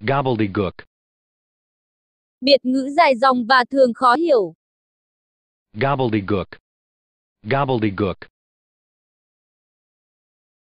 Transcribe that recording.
Gobbledygook. Biệt ngữ dài dòng và thường khó hiểu. Gobbledygook. Gobbledygook.